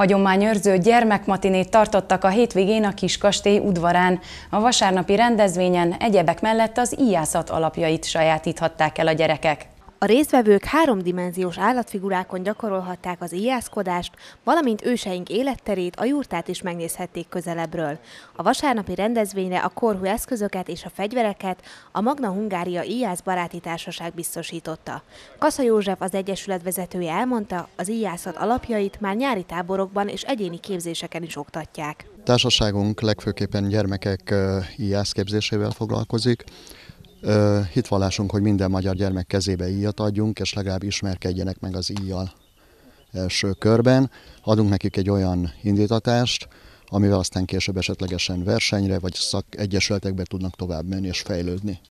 Hagyományőrző gyermekmatinét tartottak a hétvégén a Kiskastély udvarán. A vasárnapi rendezvényen egyebek mellett az íjászat alapjait sajátíthatták el a gyerekek. A résztvevők háromdimenziós állatfigurákon gyakorolhatták az ijászkodást, valamint őseink életterét, a jurtát is megnézhették közelebbről. A vasárnapi rendezvényre a korhú eszközöket és a fegyvereket a Magna Hungária Ijász Baráti Társaság biztosította. Kasza József az Egyesület vezetője elmondta, az ijászat alapjait már nyári táborokban és egyéni képzéseken is oktatják. Társaságunk legfőképpen gyermekek íjász képzésével foglalkozik, hitvallásunk, hogy minden magyar gyermek kezébe íjat adjunk, és legalább ismerkedjenek meg az íjjal első körben. Adunk nekik egy olyan indítatást, amivel aztán később esetlegesen versenyre vagy szakegyesületekbe tudnak tovább menni és fejlődni.